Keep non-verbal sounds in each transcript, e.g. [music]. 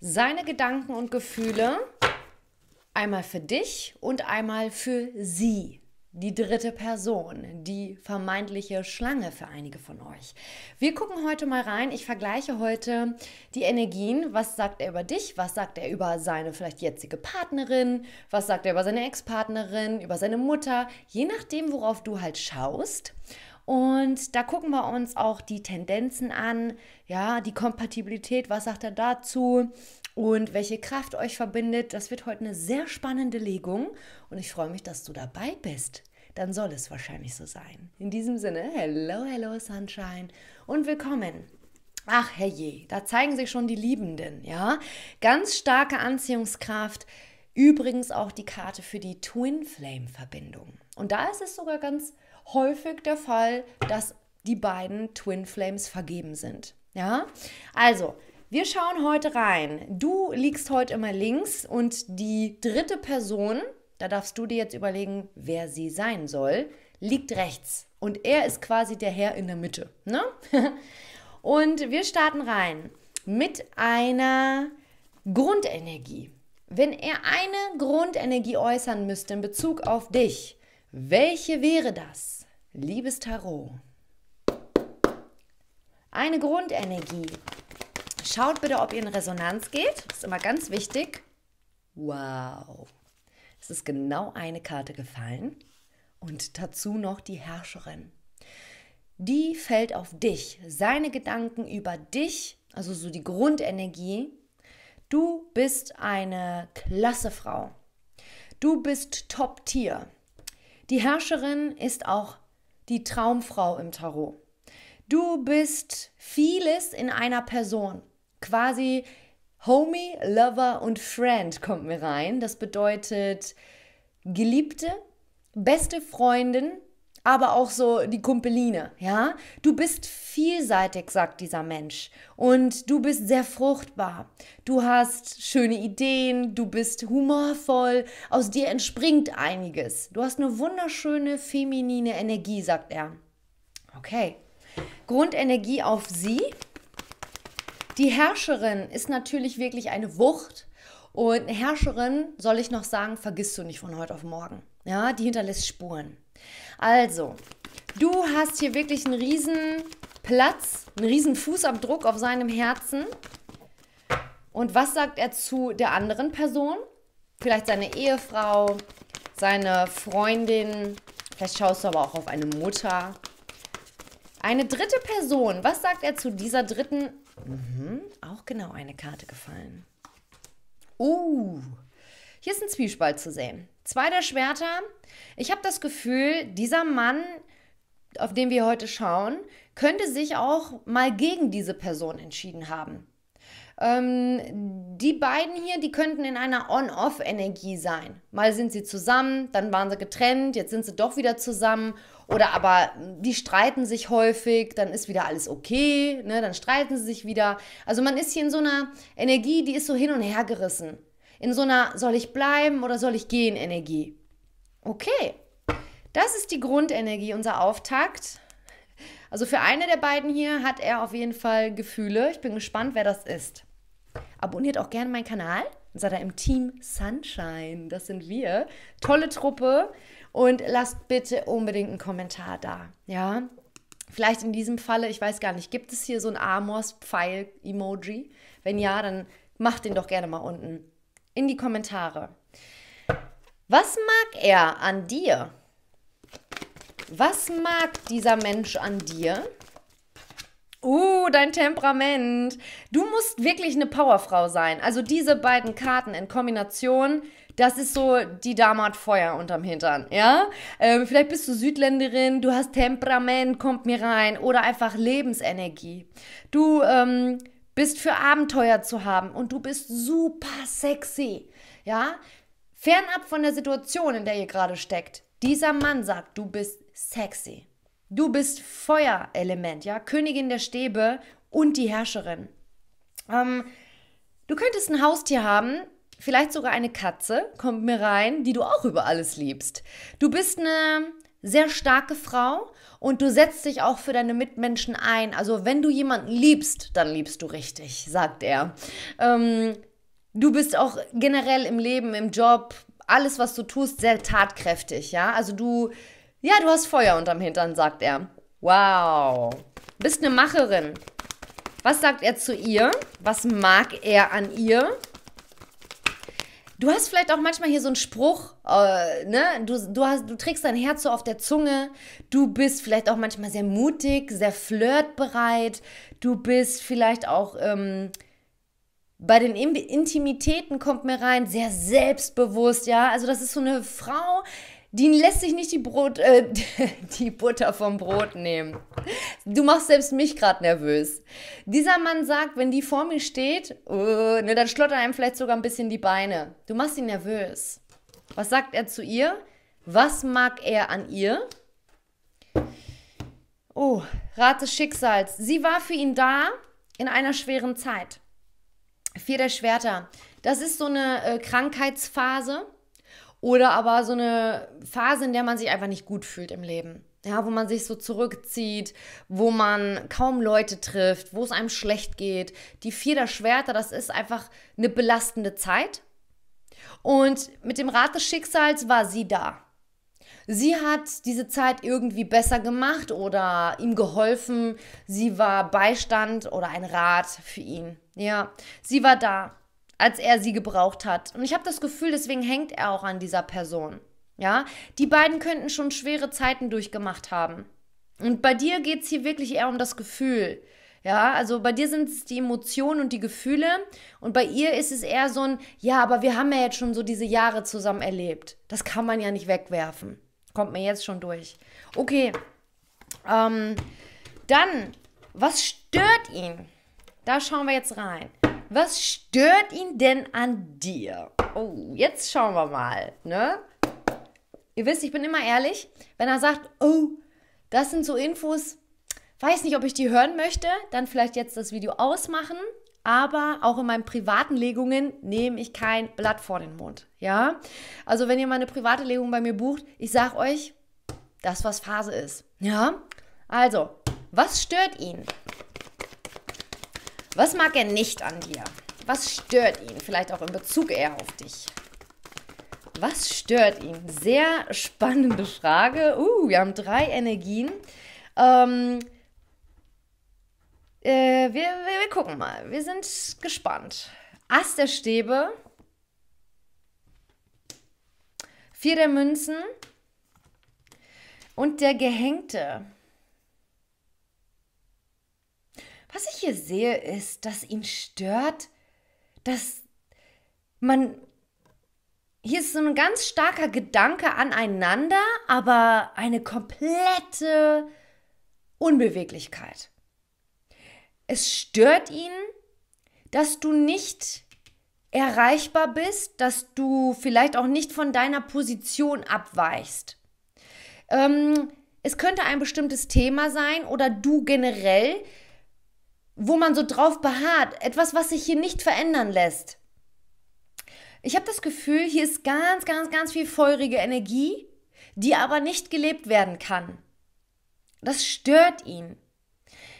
seine Gedanken und Gefühle einmal für dich und einmal für sie, die dritte Person, die vermeintliche Schlange für einige von euch. Wir gucken heute mal rein. Ich vergleiche heute die Energien. Was sagt er über dich? Was sagt er über seine vielleicht jetzige Partnerin? Was sagt er über seine Ex-Partnerin? Über seine Mutter? Je nachdem, worauf du halt schaust. Und da gucken wir uns auch die Tendenzen an, ja, die Kompatibilität, was sagt er dazu und welche Kraft euch verbindet. Das wird heute eine sehr spannende Legung und ich freue mich, dass du dabei bist. Dann soll es wahrscheinlich so sein. In diesem Sinne, hello, hello, Sunshine und willkommen. Ach herrje, da zeigen sich schon die Liebenden, ja? Ganz starke Anziehungskraft. Übrigens auch die Karte für die Twin Flame Verbindung. Und da ist es sogar ganz häufig der Fall, dass die beiden Twin Flames vergeben sind. Ja, also wir schauen heute rein. Du liegst heute immer links und die dritte Person, da darfst du dir jetzt überlegen, wer sie sein soll, liegt rechts. Und er ist quasi der Herr in der Mitte. Ne? [laughs] Und wir starten rein mit einer Grundenergie. Wenn er eine Grundenergie äußern müsste in Bezug auf dich, welche wäre das, liebes Tarot? Eine Grundenergie. Schaut bitte, ob ihr in Resonanz geht. Das ist immer ganz wichtig. Wow. Es ist genau eine Karte gefallen. Und dazu noch die Herrscherin. Die fällt auf dich. Seine Gedanken über dich, also so die Grundenergie. Du bist eine klasse Frau. Du bist Top-Tier. Die Herrscherin ist auch die Traumfrau im Tarot. Du bist vieles in einer Person. Quasi Homie, Lover und Friend kommt mir rein. Das bedeutet Geliebte, beste Freundin, aber auch so die Kumpeline, ja? Du bist vielseitig, sagt dieser Mensch. Und du bist sehr fruchtbar. Du hast schöne Ideen, du bist humorvoll, aus dir entspringt einiges. Du hast eine wunderschöne feminine Energie, sagt er. Okay. Grundenergie auf sie. Die Herrscherin ist natürlich wirklich eine Wucht. Und eine Herrscherin, soll ich noch sagen, vergisst du nicht von heute auf morgen. Ja, die hinterlässt Spuren. Also, du hast hier wirklich einen riesen Platz, einen riesen Fußabdruck auf seinem Herzen. Und was sagt er zu der anderen Person? Vielleicht seine Ehefrau, seine Freundin, vielleicht schaust du aber auch auf eine Mutter. Eine dritte Person, was sagt er zu dieser dritten? Mhm, auch genau eine Karte gefallen. Uh, hier ist ein Zwiespalt zu sehen. Zwei der Schwerter. Ich habe das Gefühl, dieser Mann, auf den wir heute schauen, könnte sich auch mal gegen diese Person entschieden haben. Ähm, die beiden hier, die könnten in einer On-Off-Energie sein. Mal sind sie zusammen, dann waren sie getrennt, jetzt sind sie doch wieder zusammen. Oder aber hm, die streiten sich häufig, dann ist wieder alles okay, ne? dann streiten sie sich wieder. Also man ist hier in so einer Energie, die ist so hin und her gerissen in so einer soll ich bleiben oder soll ich gehen Energie. Okay, das ist die Grundenergie, unser Auftakt. Also für eine der beiden hier hat er auf jeden Fall Gefühle. Ich bin gespannt, wer das ist. Abonniert auch gerne meinen Kanal. Dann Seid ihr im Team Sunshine? Das sind wir. Tolle Truppe. Und lasst bitte unbedingt einen Kommentar da. Ja, Vielleicht in diesem Falle, ich weiß gar nicht, gibt es hier so ein Amors-Pfeil-Emoji? Wenn ja, dann macht den doch gerne mal unten in die Kommentare. Was mag er an dir? Was mag dieser Mensch an dir? Uh, dein Temperament. Du musst wirklich eine Powerfrau sein. Also diese beiden Karten in Kombination, das ist so, die Dame hat Feuer unterm Hintern, ja? Ähm, vielleicht bist du Südländerin, du hast Temperament, kommt mir rein. Oder einfach Lebensenergie. Du ähm, bist für Abenteuer zu haben und du bist super sexy. Ja? Fernab von der Situation, in der ihr gerade steckt. Dieser Mann sagt, du bist sexy. Du bist Feuerelement, ja, Königin der Stäbe und die Herrscherin. Ähm, du könntest ein Haustier haben, vielleicht sogar eine Katze, kommt mir rein, die du auch über alles liebst. Du bist eine sehr starke Frau und du setzt dich auch für deine Mitmenschen ein. Also wenn du jemanden liebst, dann liebst du richtig, sagt er. Ähm, du bist auch generell im Leben, im Job, alles, was du tust, sehr tatkräftig, ja. Also du, ja, du hast Feuer unterm Hintern, sagt er. Wow, bist eine Macherin. Was sagt er zu ihr? Was mag er an ihr? Du hast vielleicht auch manchmal hier so einen Spruch, äh, ne? Du, du, hast, du trägst dein Herz so auf der Zunge. Du bist vielleicht auch manchmal sehr mutig, sehr flirtbereit. Du bist vielleicht auch ähm, bei den Intimitäten kommt mir rein, sehr selbstbewusst, ja. Also das ist so eine Frau, Dean lässt sich nicht die, Brot, äh, [laughs] die Butter vom Brot nehmen. Du machst selbst mich gerade nervös. Dieser Mann sagt, wenn die vor mir steht, uh, ne, dann schlottern einem vielleicht sogar ein bisschen die Beine. Du machst ihn nervös. Was sagt er zu ihr? Was mag er an ihr? Oh, Rat des Schicksals. Sie war für ihn da in einer schweren Zeit. Vier der Schwerter. Das ist so eine äh, Krankheitsphase oder aber so eine Phase, in der man sich einfach nicht gut fühlt im Leben. Ja, wo man sich so zurückzieht, wo man kaum Leute trifft, wo es einem schlecht geht. Die vier der Schwerter, das ist einfach eine belastende Zeit. Und mit dem Rat des Schicksals war sie da. Sie hat diese Zeit irgendwie besser gemacht oder ihm geholfen. Sie war Beistand oder ein Rat für ihn. Ja, sie war da als er sie gebraucht hat. Und ich habe das Gefühl, deswegen hängt er auch an dieser Person. Ja, die beiden könnten schon schwere Zeiten durchgemacht haben. Und bei dir geht es hier wirklich eher um das Gefühl. Ja, also bei dir sind es die Emotionen und die Gefühle und bei ihr ist es eher so ein, ja, aber wir haben ja jetzt schon so diese Jahre zusammen erlebt. Das kann man ja nicht wegwerfen. Kommt mir jetzt schon durch. Okay, ähm, dann, was stört ihn? Da schauen wir jetzt rein. Was stört ihn denn an dir? Oh, jetzt schauen wir mal, ne? Ihr wisst, ich bin immer ehrlich, wenn er sagt, oh, das sind so Infos, weiß nicht, ob ich die hören möchte, dann vielleicht jetzt das Video ausmachen, aber auch in meinen privaten Legungen nehme ich kein Blatt vor den Mund, ja? Also, wenn ihr mal eine private Legung bei mir bucht, ich sag euch, das was Phase ist, ja? Also, was stört ihn? Was mag er nicht an dir? Was stört ihn? Vielleicht auch in Bezug eher auf dich. Was stört ihn? Sehr spannende Frage. Uh, wir haben drei Energien. Ähm, äh, wir, wir, wir gucken mal. Wir sind gespannt. Ast der Stäbe. Vier der Münzen. Und der Gehängte. Was ich hier sehe, ist, dass ihn stört, dass man. Hier ist so ein ganz starker Gedanke aneinander, aber eine komplette Unbeweglichkeit. Es stört ihn, dass du nicht erreichbar bist, dass du vielleicht auch nicht von deiner Position abweichst. Ähm, es könnte ein bestimmtes Thema sein oder du generell, wo man so drauf beharrt, etwas, was sich hier nicht verändern lässt. Ich habe das Gefühl, hier ist ganz, ganz, ganz viel feurige Energie, die aber nicht gelebt werden kann. Das stört ihn.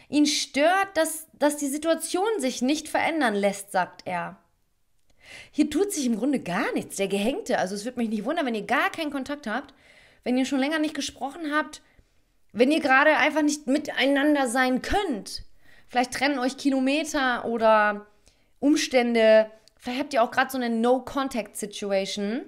Ihn stört, dass, dass die Situation sich nicht verändern lässt, sagt er. Hier tut sich im Grunde gar nichts. Der Gehängte, also es würde mich nicht wundern, wenn ihr gar keinen Kontakt habt, wenn ihr schon länger nicht gesprochen habt, wenn ihr gerade einfach nicht miteinander sein könnt. Vielleicht trennen euch Kilometer oder Umstände. Vielleicht habt ihr auch gerade so eine No-Contact-Situation.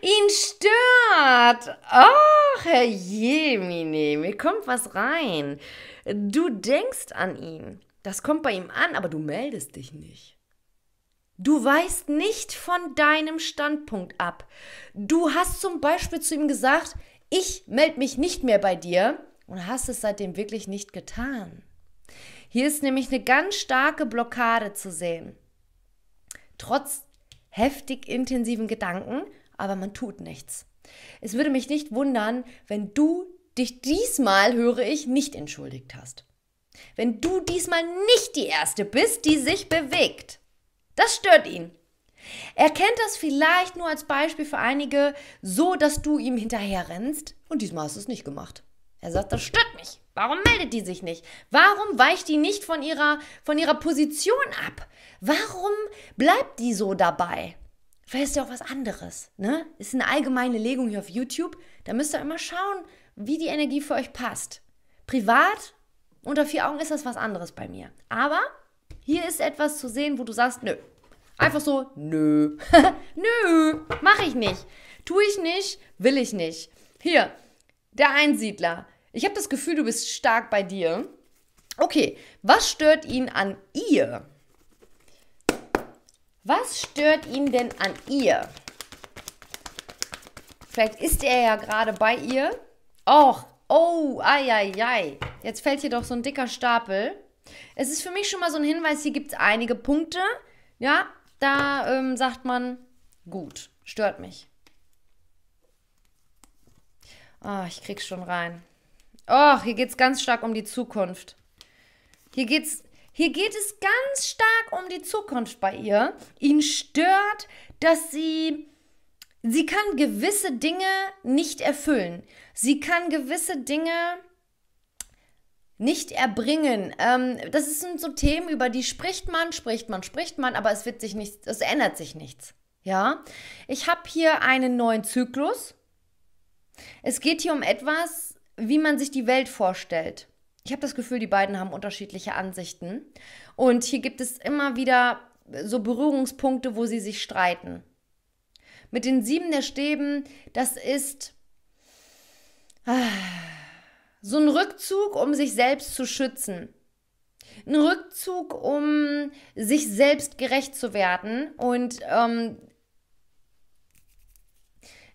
Ihn stört. Ach, Herr Jemine, mir kommt was rein. Du denkst an ihn. Das kommt bei ihm an, aber du meldest dich nicht. Du weißt nicht von deinem Standpunkt ab. Du hast zum Beispiel zu ihm gesagt, ich melde mich nicht mehr bei dir und hast es seitdem wirklich nicht getan. Hier ist nämlich eine ganz starke Blockade zu sehen. Trotz heftig intensiven Gedanken, aber man tut nichts. Es würde mich nicht wundern, wenn du dich diesmal, höre ich, nicht entschuldigt hast. Wenn du diesmal nicht die Erste bist, die sich bewegt. Das stört ihn. Er kennt das vielleicht nur als Beispiel für einige, so dass du ihm hinterher rennst und diesmal hast du es nicht gemacht. Er sagt, das stört mich. Warum meldet die sich nicht? Warum weicht die nicht von ihrer, von ihrer Position ab? Warum bleibt die so dabei? Vielleicht ist ja auch was anderes. Ne? Ist eine allgemeine Legung hier auf YouTube. Da müsst ihr immer schauen, wie die Energie für euch passt. Privat, unter vier Augen ist das was anderes bei mir. Aber hier ist etwas zu sehen, wo du sagst, nö. Einfach so, nö. [laughs] nö, mach ich nicht. Tue ich nicht, will ich nicht. Hier, der Einsiedler. Ich habe das Gefühl, du bist stark bei dir. Okay, was stört ihn an ihr? Was stört ihn denn an ihr? Vielleicht ist er ja gerade bei ihr. Och, oh, ai, ai, ai. Jetzt fällt hier doch so ein dicker Stapel. Es ist für mich schon mal so ein Hinweis, hier gibt es einige Punkte. Ja, da ähm, sagt man, gut, stört mich. Ah, oh, ich krieg's schon rein. Oh, hier geht es ganz stark um die Zukunft. Hier geht's. Hier geht es ganz stark um die Zukunft bei ihr. Ihn stört, dass sie sie kann gewisse Dinge nicht erfüllen. Sie kann gewisse Dinge nicht erbringen. Ähm, das sind so Themen, über die spricht man, spricht man, spricht man, aber es wird sich nichts, es ändert sich nichts. Ja, ich habe hier einen neuen Zyklus. Es geht hier um etwas, wie man sich die Welt vorstellt. Ich habe das Gefühl, die beiden haben unterschiedliche Ansichten. Und hier gibt es immer wieder so Berührungspunkte, wo sie sich streiten. Mit den sieben der Stäben, das ist ah, so ein Rückzug, um sich selbst zu schützen. Ein Rückzug, um sich selbst gerecht zu werden und ähm,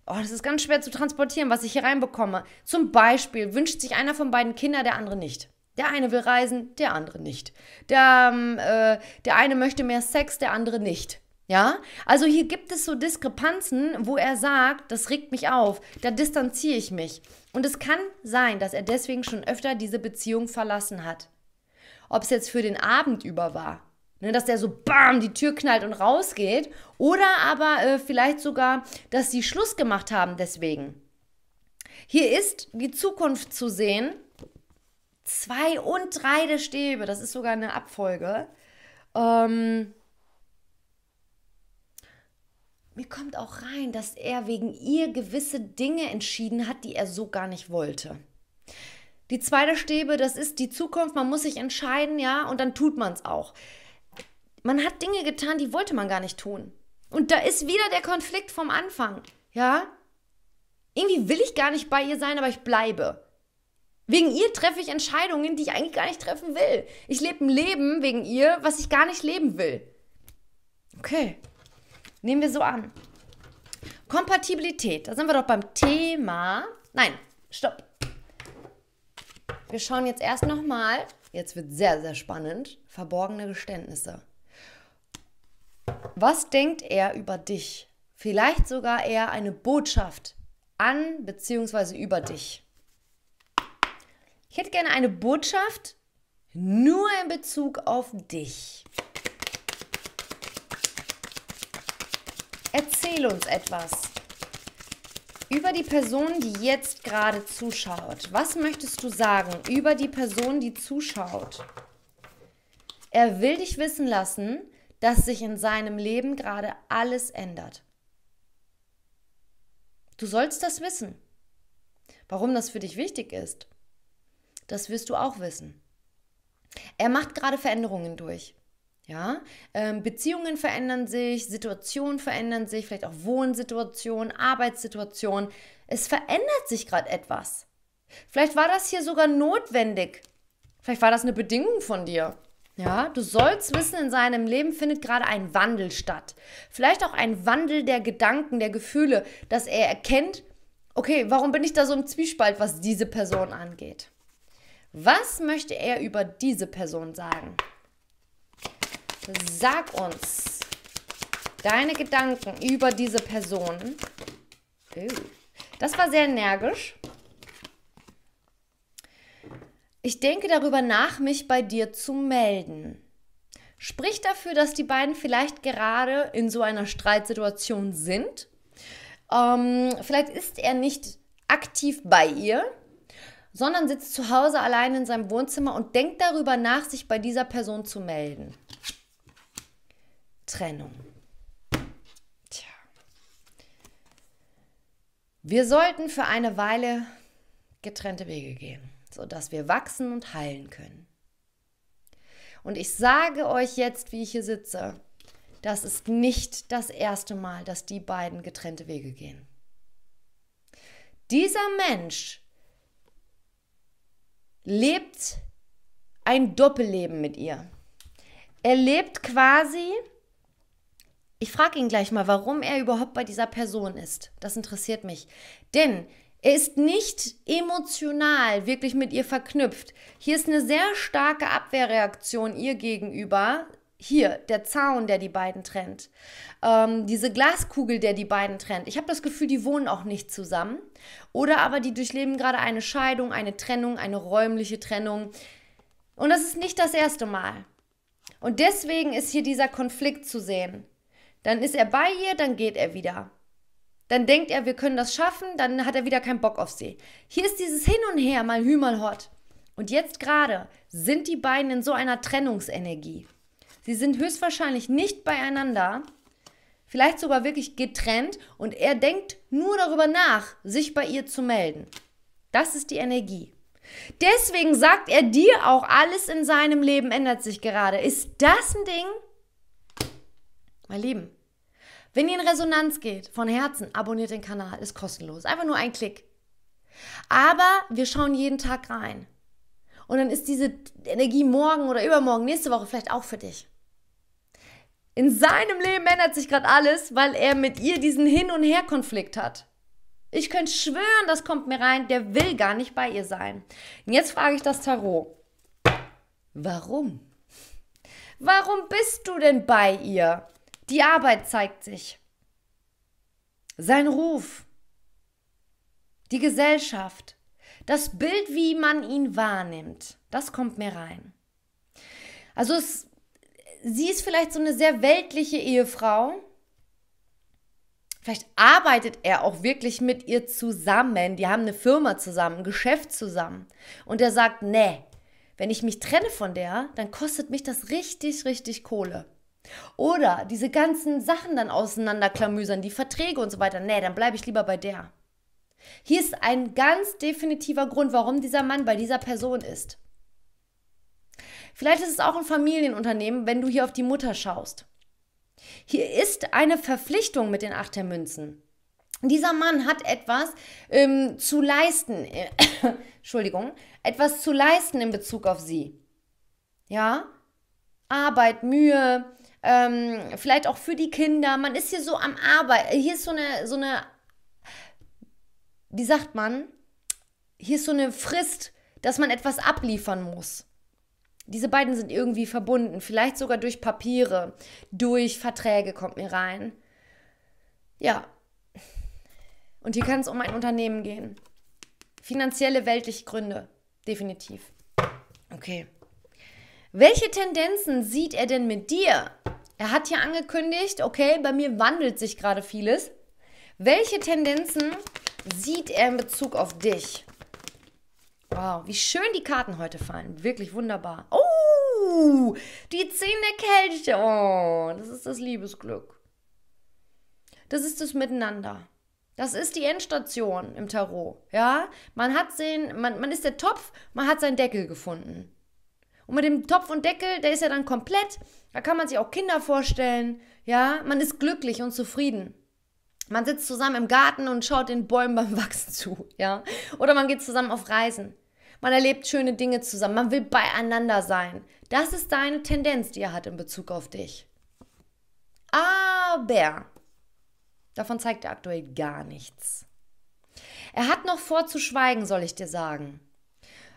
Oh, das ist ganz schwer zu transportieren, was ich hier reinbekomme. Zum Beispiel wünscht sich einer von beiden Kinder, der andere nicht. Der eine will reisen, der andere nicht. Der, ähm, äh, der eine möchte mehr Sex, der andere nicht. Ja, also hier gibt es so Diskrepanzen, wo er sagt, das regt mich auf, da distanziere ich mich. Und es kann sein, dass er deswegen schon öfter diese Beziehung verlassen hat. Ob es jetzt für den Abend über war, Ne, dass der so bam die Tür knallt und rausgeht. Oder aber äh, vielleicht sogar, dass sie Schluss gemacht haben deswegen. Hier ist die Zukunft zu sehen. Zwei und drei der Stäbe, das ist sogar eine Abfolge. Ähm, mir kommt auch rein, dass er wegen ihr gewisse Dinge entschieden hat, die er so gar nicht wollte. Die zweite Stäbe, das ist die Zukunft, man muss sich entscheiden, ja, und dann tut man es auch. Man hat Dinge getan, die wollte man gar nicht tun. Und da ist wieder der Konflikt vom Anfang. Ja? Irgendwie will ich gar nicht bei ihr sein, aber ich bleibe. Wegen ihr treffe ich Entscheidungen, die ich eigentlich gar nicht treffen will. Ich lebe ein Leben wegen ihr, was ich gar nicht leben will. Okay. Nehmen wir so an. Kompatibilität. Da sind wir doch beim Thema. Nein, stopp. Wir schauen jetzt erst nochmal. Jetzt wird sehr, sehr spannend. Verborgene Geständnisse. Was denkt er über dich? Vielleicht sogar eher eine Botschaft an bzw. über dich. Ich hätte gerne eine Botschaft nur in Bezug auf dich. Erzähl uns etwas über die Person, die jetzt gerade zuschaut. Was möchtest du sagen über die Person, die zuschaut? Er will dich wissen lassen, dass sich in seinem Leben gerade alles ändert. Du sollst das wissen. Warum das für dich wichtig ist, das wirst du auch wissen. Er macht gerade Veränderungen durch. Ja, ähm, Beziehungen verändern sich, Situationen verändern sich, vielleicht auch Wohnsituationen, Arbeitssituationen. Es verändert sich gerade etwas. Vielleicht war das hier sogar notwendig. Vielleicht war das eine Bedingung von dir. Ja, du sollst wissen, in seinem Leben findet gerade ein Wandel statt. Vielleicht auch ein Wandel der Gedanken, der Gefühle, dass er erkennt, okay, warum bin ich da so im Zwiespalt, was diese Person angeht? Was möchte er über diese Person sagen? Sag uns deine Gedanken über diese Person. Äh, das war sehr energisch. Ich denke darüber nach, mich bei dir zu melden. Spricht dafür, dass die beiden vielleicht gerade in so einer Streitsituation sind. Ähm, vielleicht ist er nicht aktiv bei ihr, sondern sitzt zu Hause allein in seinem Wohnzimmer und denkt darüber nach, sich bei dieser Person zu melden. Trennung. Tja. Wir sollten für eine Weile getrennte Wege gehen sodass wir wachsen und heilen können. Und ich sage euch jetzt, wie ich hier sitze, das ist nicht das erste Mal, dass die beiden getrennte Wege gehen. Dieser Mensch lebt ein Doppelleben mit ihr. Er lebt quasi, ich frage ihn gleich mal, warum er überhaupt bei dieser Person ist. Das interessiert mich. Denn er ist nicht emotional wirklich mit ihr verknüpft. Hier ist eine sehr starke Abwehrreaktion ihr gegenüber. Hier, der Zaun, der die beiden trennt. Ähm, diese Glaskugel, der die beiden trennt. Ich habe das Gefühl, die wohnen auch nicht zusammen. Oder aber die durchleben gerade eine Scheidung, eine Trennung, eine räumliche Trennung. Und das ist nicht das erste Mal. Und deswegen ist hier dieser Konflikt zu sehen. Dann ist er bei ihr, dann geht er wieder. Dann denkt er, wir können das schaffen, dann hat er wieder keinen Bock auf sie. Hier ist dieses Hin und Her, mal Hü, mal Hot. Und jetzt gerade sind die beiden in so einer Trennungsenergie. Sie sind höchstwahrscheinlich nicht beieinander, vielleicht sogar wirklich getrennt und er denkt nur darüber nach, sich bei ihr zu melden. Das ist die Energie. Deswegen sagt er dir auch, alles in seinem Leben ändert sich gerade. Ist das ein Ding? Mein Lieben, wenn ihr in Resonanz geht, von Herzen, abonniert den Kanal, ist kostenlos. Einfach nur ein Klick. Aber wir schauen jeden Tag rein. Und dann ist diese Energie morgen oder übermorgen, nächste Woche vielleicht auch für dich. In seinem Leben ändert sich gerade alles, weil er mit ihr diesen Hin- und Her-Konflikt hat. Ich könnte schwören, das kommt mir rein, der will gar nicht bei ihr sein. Und jetzt frage ich das Tarot. Warum? Warum bist du denn bei ihr? Die Arbeit zeigt sich. Sein Ruf. Die Gesellschaft. Das Bild, wie man ihn wahrnimmt. Das kommt mir rein. Also es, sie ist vielleicht so eine sehr weltliche Ehefrau. Vielleicht arbeitet er auch wirklich mit ihr zusammen. Die haben eine Firma zusammen, ein Geschäft zusammen. Und er sagt, nee, wenn ich mich trenne von der, dann kostet mich das richtig, richtig Kohle. Oder diese ganzen Sachen dann auseinanderklamüsern, die Verträge und so weiter. Nee, dann bleibe ich lieber bei der. Hier ist ein ganz definitiver Grund, warum dieser Mann bei dieser Person ist. Vielleicht ist es auch ein Familienunternehmen, wenn du hier auf die Mutter schaust. Hier ist eine Verpflichtung mit den Achtermünzen. Dieser Mann hat etwas ähm, zu leisten, äh, [coughs] Entschuldigung, etwas zu leisten in Bezug auf sie. Ja? Arbeit, Mühe, ähm, vielleicht auch für die Kinder. Man ist hier so am Arbeit. Hier ist so eine, so eine, wie sagt man? Hier ist so eine Frist, dass man etwas abliefern muss. Diese beiden sind irgendwie verbunden, vielleicht sogar durch Papiere, durch Verträge kommt mir rein. Ja. Und hier kann es um ein Unternehmen gehen. Finanzielle, weltliche Gründe, definitiv. Okay. Welche Tendenzen sieht er denn mit dir? Er hat hier angekündigt, okay, bei mir wandelt sich gerade vieles. Welche Tendenzen sieht er in Bezug auf dich? Wow, wie schön die Karten heute fallen. Wirklich wunderbar. Oh, die Zehn der Kelche. Oh, das ist das Liebesglück. Das ist das Miteinander. Das ist die Endstation im Tarot. Ja, man hat den, man, man ist der Topf, man hat seinen Deckel gefunden. Und mit dem Topf und Deckel, der ist ja dann komplett. Da kann man sich auch Kinder vorstellen. Ja, man ist glücklich und zufrieden. Man sitzt zusammen im Garten und schaut den Bäumen beim [laughs] Wachsen zu. Ja, oder man geht zusammen auf Reisen. Man erlebt schöne Dinge zusammen. Man will beieinander sein. Das ist deine Tendenz, die er hat in Bezug auf dich. Aber davon zeigt er aktuell gar nichts. Er hat noch vor zu schweigen, soll ich dir sagen.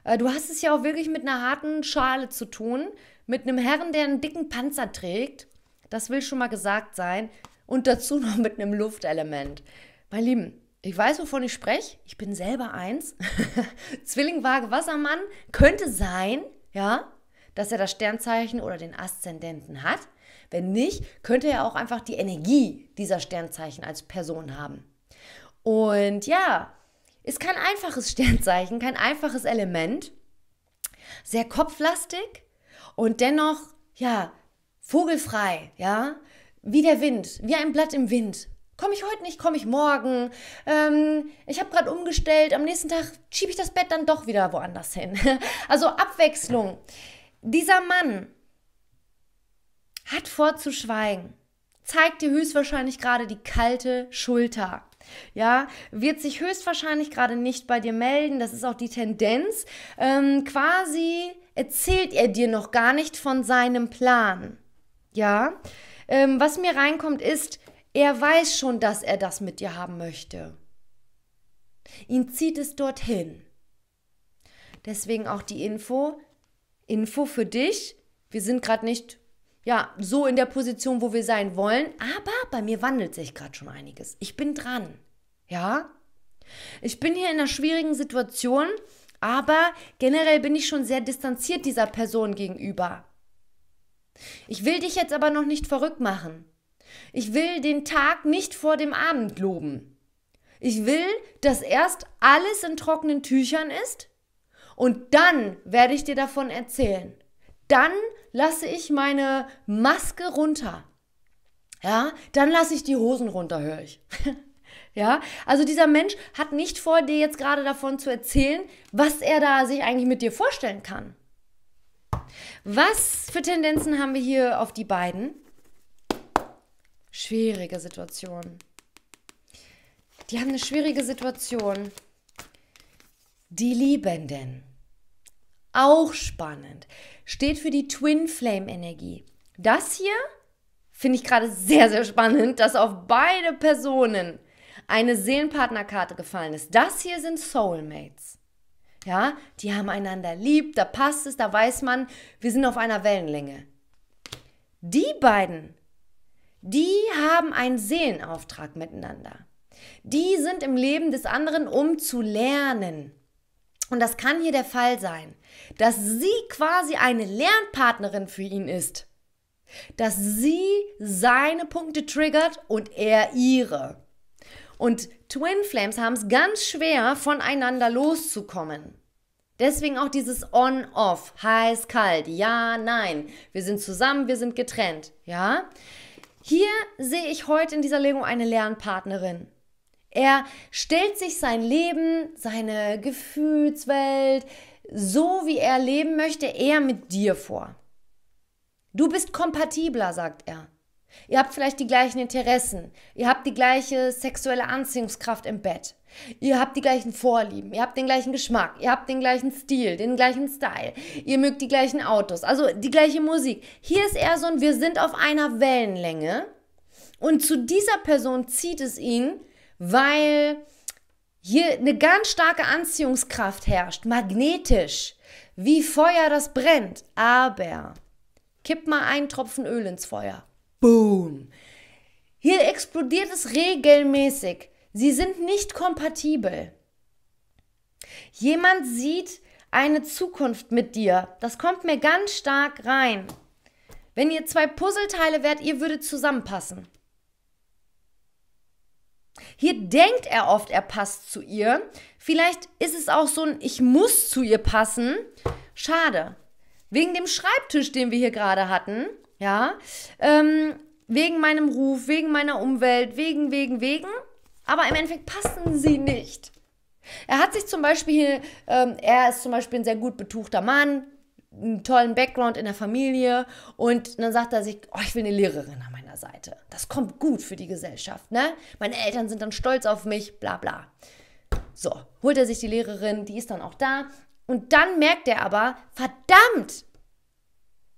Äh, du hast es ja auch wirklich mit einer harten Schale zu tun, mit einem Herren, der einen dicken Panzer trägt. Das will schon mal gesagt sein. Und dazu [laughs] noch mit einem Luftelement. Mein Lieben, ich weiß, wovon ich spreche. Ich bin selber eins. [laughs] Zwilling, Waage, Wassermann. Könnte sein, ja, dass er das Sternzeichen oder den Aszendenten hat. Wenn nicht, könnte er auch einfach die Energie dieser Sternzeichen als Person haben. Und ja, ist kein einfaches [laughs] Sternzeichen, kein einfaches Element, sehr kopflastig und dennoch, ja, vogelfrei, ja, wie der Wind, wie ein Blatt im Wind. Komme ich heute nicht, komme ich morgen. Ähm, ich habe gerade umgestellt, am nächsten Tag schiebe ich das Bett dann doch wieder woanders hin. [laughs] Also Abwechslung. Dieser Mann hat vor zu schweigen, zeigt dir höchstwahrscheinlich gerade die kalte Schulter ja, wird sich höchstwahrscheinlich gerade nicht bei dir melden. Das ist auch die Tendenz. Ähm, quasi erzählt er dir noch gar nicht von seinem Plan. Ja, ähm, was mir reinkommt ist, er weiß schon, dass er das mit dir haben möchte. Ihn zieht es dorthin. Deswegen auch die Info, Info für dich. Wir sind gerade nicht ja, so in der Position, wo wir sein wollen. Aber bei mir wandelt sich gerade schon einiges. Ich bin dran. Ja? Ich bin hier in einer schwierigen Situation, aber generell bin ich schon sehr distanziert dieser Person gegenüber. Ich will dich jetzt aber noch nicht verrückt machen. Ich will den Tag nicht vor dem Abend loben. Ich will, dass erst alles in trockenen Tüchern ist und dann werde ich dir davon erzählen. Dann lasse ich meine Maske runter. Ja, dann lasse ich die Hosen runter, höre ich. [laughs] ja, also dieser Mensch hat nicht vor, dir jetzt gerade davon zu erzählen, was er da sich eigentlich mit dir vorstellen kann. Was für Tendenzen haben wir hier auf die beiden? Schwierige Situation. Die haben eine schwierige Situation. Die Liebenden. Auch spannend steht für die Twin Flame Energie. Das hier finde ich gerade sehr, sehr spannend, dass auf beide Personen eine Seelenpartnerkarte gefallen ist. Das hier sind Soulmates. Ja, die haben einander lieb, da passt es, da weiß man, wir sind auf einer Wellenlänge. Die beiden, die haben einen Seelenauftrag miteinander. Die sind im Leben des anderen, um zu lernen. Und das kann hier der Fall sein dass sie quasi eine Lernpartnerin für ihn ist. Dass sie seine Punkte triggert und er ihre. Und Twin Flames haben es ganz schwer, voneinander loszukommen. Deswegen auch dieses On-Off, heiß, kalt, ja, nein. Wir sind zusammen, wir sind getrennt, ja? Hier sehe ich heute in dieser Legung eine Lernpartnerin. Er stellt sich sein Leben, seine Gefühlswelt, so wie er leben möchte, er mit dir vor. Du bist kompatibler, sagt er. Ihr habt vielleicht die gleichen Interessen, ihr habt die gleiche sexuelle Anziehungskraft im Bett, ihr habt die gleichen Vorlieben, ihr habt den gleichen Geschmack, ihr habt den gleichen Stil, den gleichen Style, ihr mögt die gleichen Autos, also die gleiche Musik. Hier ist er so ein Wir sind auf einer Wellenlänge und zu dieser Person zieht es ihn, weil hier eine ganz starke Anziehungskraft herrscht, magnetisch, wie Feuer, das brennt. Aber kipp mal einen Tropfen Öl ins Feuer. Boom. Hier explodiert es regelmäßig. Sie sind nicht kompatibel. Jemand sieht eine Zukunft mit dir. Das kommt mir ganz stark rein. Wenn ihr zwei Puzzleteile wärt, ihr würdet zusammenpassen. Hier denkt er oft, er passt zu ihr. Vielleicht ist es auch so ein Ich muss zu ihr passen. Schade. Wegen dem Schreibtisch, den wir hier gerade hatten, ja, ähm, wegen meinem Ruf, wegen meiner Umwelt, wegen, wegen, wegen. Aber im Endeffekt passen sie nicht. Er hat sich zum Beispiel, ähm, er ist zum Beispiel ein sehr gut betuchter Mann, einen tollen Background in der Familie und dann sagt er sich, oh, ich will eine Lehrerin an meiner Seite. Das kommt gut für die Gesellschaft, ne? Meine Eltern sind dann stolz auf mich, bla bla. So, holt er sich die Lehrerin, die ist dann auch da und dann merkt er aber, verdammt,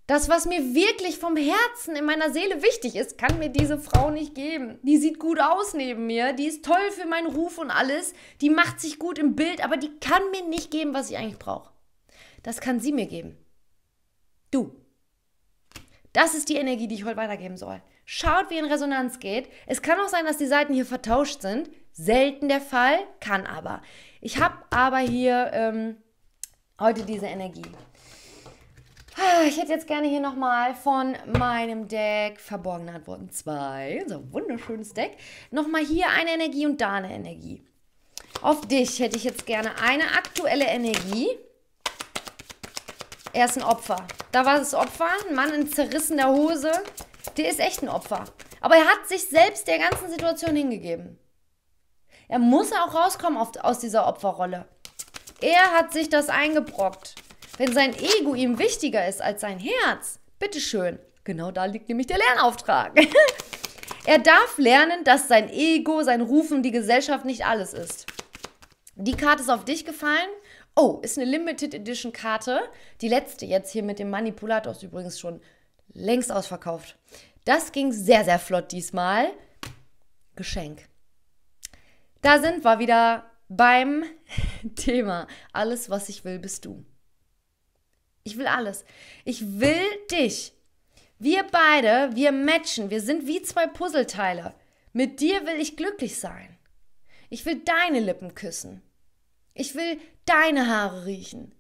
das, was mir wirklich vom Herzen in meiner Seele wichtig ist, kann mir diese Frau nicht geben. Die sieht gut aus neben mir, die ist toll für meinen Ruf und alles, die macht sich gut im Bild, aber die kann mir nicht geben, was ich eigentlich brauche. Das kann sie mir geben du. Das ist die Energie, die ich heute weitergeben soll. Schaut, wie in Resonanz geht. Es kann auch sein, dass die Seiten hier vertauscht sind. Selten der Fall, kann aber. Ich habe aber hier ähm, heute diese Energie. Ah, ich hätte jetzt gerne hier nochmal von meinem Deck Verborgene Antworten 2, unser wunderschönes Deck, nochmal hier eine Energie und da eine Energie. Auf dich hätte ich jetzt gerne eine aktuelle Energie. Er ist ein Opfer. Da war das Opfer, ein Mann in zerrissener Hose. Der ist echt ein Opfer. Aber er hat sich selbst der ganzen Situation hingegeben. Er muss auch rauskommen auf, aus dieser Opferrolle. Er hat sich das eingebrockt. Wenn sein Ego ihm wichtiger ist als sein Herz, bitteschön. Genau da liegt nämlich der Lernauftrag. [laughs] er darf lernen, dass sein Ego, sein Rufen, die Gesellschaft nicht alles ist. Die Karte ist auf dich gefallen oh, ist eine Limited Edition Karte. Die letzte jetzt hier mit dem Manipulator ist übrigens schon längst ausverkauft. Das ging sehr, sehr flott diesmal. Geschenk. Da sind wir wieder beim [laughs] Thema. Alles, was ich will, bist du. Ich will alles. Ich will dich. Wir beide, wir matchen. Wir sind wie zwei Puzzleteile. Mit dir will ich glücklich sein. Ich will deine Lippen küssen. Ich will deine Haare riechen.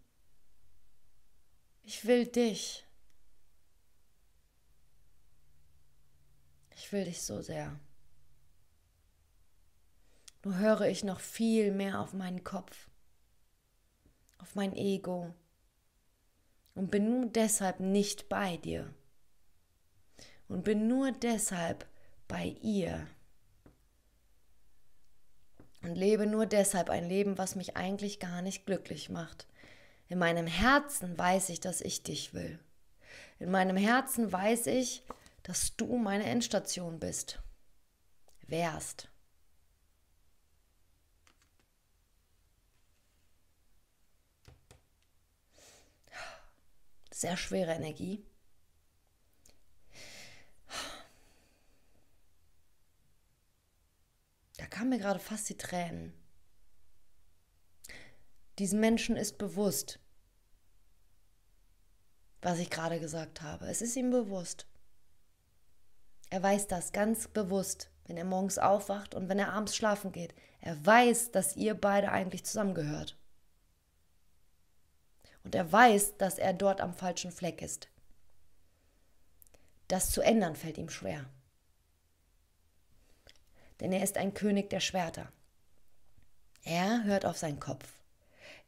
Ich will dich. Ich will dich so sehr. Nur höre ich noch viel mehr auf meinen Kopf, auf mein Ego und bin nur deshalb nicht bei dir und bin nur deshalb bei ihr und lebe nur deshalb ein Leben, was mich eigentlich gar nicht glücklich macht. In meinem Herzen weiß ich, dass ich dich will. In meinem Herzen weiß ich, dass du meine Endstation bist. Wärst. Sehr schwere Energie. Da kamen mir gerade fast die Tränen. Diesem Menschen ist bewusst, was ich gerade gesagt habe. Es ist ihm bewusst. Er weiß das ganz bewusst, wenn er morgens aufwacht und wenn er abends schlafen geht. Er weiß, dass ihr beide eigentlich zusammengehört. Und er weiß, dass er dort am falschen Fleck ist. Das zu ändern fällt ihm schwer denn er ist ein König der Schwerter. Er hört auf seinen Kopf.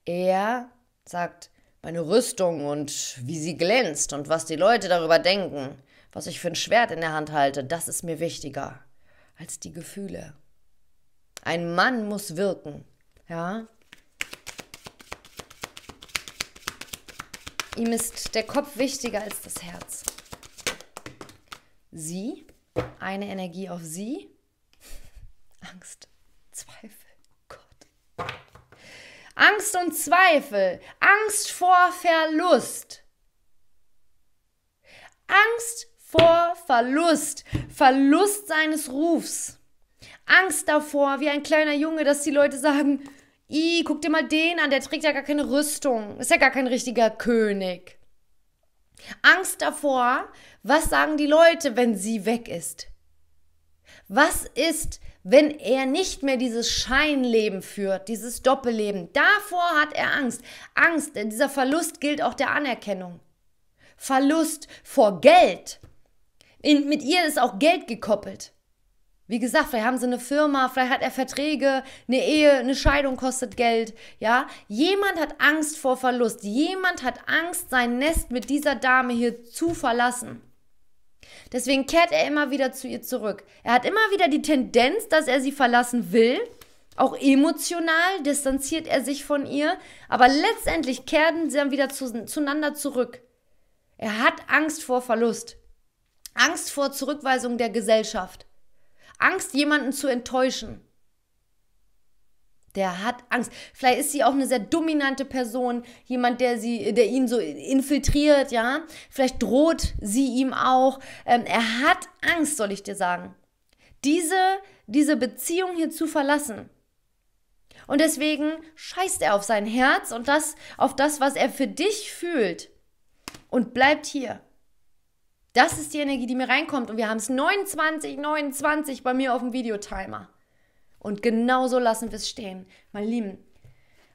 Er sagt, meine Rüstung und wie sie glänzt und was die Leute darüber denken, was ich für ein Schwert in der Hand halte, das ist mir wichtiger als die Gefühle. Ein Mann muss wirken, ja? Ihm ist der Kopf wichtiger als das Herz. Sie, eine Energie auf sie Angst, Zweifel, Gott. Angst und Zweifel, Angst vor Verlust. Angst vor Verlust, Verlust seines Rufs. Angst davor, wie ein kleiner Junge, dass die Leute sagen, Ih, guck dir mal den an, der trägt ja gar keine Rüstung, ist ja gar kein richtiger König. Angst davor, was sagen die Leute, wenn sie weg ist? Was ist, wenn er nicht mehr dieses Scheinleben führt, dieses Doppelleben. Davor hat er Angst. Angst, denn dieser Verlust gilt auch der Anerkennung. Verlust vor Geld. In, mit ihr ist auch Geld gekoppelt. Wie gesagt, vielleicht haben sie eine Firma, vielleicht hat er Verträge, eine Ehe, eine Scheidung kostet Geld, ja? Jemand hat Angst vor Verlust. Jemand hat Angst, sein Nest mit dieser Dame hier zu verlassen. Deswegen kehrt er immer wieder zu ihr zurück. Er hat immer wieder die Tendenz, dass er sie verlassen will. Auch emotional distanziert er sich von ihr. Aber letztendlich kehren sie dann wieder zu, zueinander zurück. Er hat Angst vor Verlust. Angst vor Zurückweisung der Gesellschaft. Angst, jemanden zu enttäuschen. Der hat Angst. Vielleicht ist sie auch eine sehr dominante Person, jemand, der sie, der ihn so infiltriert, ja. Vielleicht droht sie ihm auch. Ähm, er hat Angst, soll ich dir sagen, diese, diese Beziehung hier zu verlassen. Und deswegen scheißt er auf sein Herz und das, auf das, was er für dich fühlt und bleibt hier. Das ist die Energie, die mir reinkommt. Und wir haben es 29, 29 bei mir auf dem Videotimer. Und genau so lassen wir es stehen. Meine Lieben,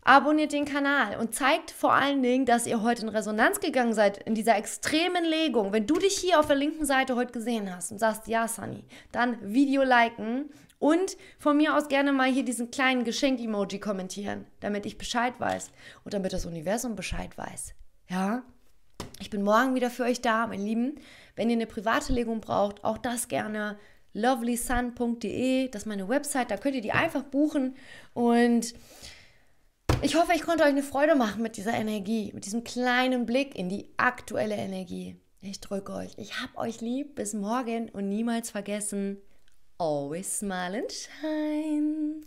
abonniert den Kanal und zeigt vor allen Dingen, dass ihr heute in Resonanz gegangen seid, in dieser extremen Legung. Wenn du dich hier auf der linken Seite heute gesehen hast und sagst, ja, Sunny, dann Video liken und von mir aus gerne mal hier diesen kleinen Geschenk-Emoji kommentieren, damit ich Bescheid weiß und damit das Universum Bescheid weiß. Ja? Ich bin morgen wieder für euch da, meine Lieben. Wenn ihr eine private Legung braucht, auch das gerne lovelysun.de, das ist meine Website, da könnt ihr die einfach buchen und ich hoffe, ich konnte euch eine Freude machen mit dieser Energie, mit diesem kleinen Blick in die aktuelle Energie. Ich drücke euch. Ich hab euch lieb. Bis morgen und niemals vergessen. Always smile and shine.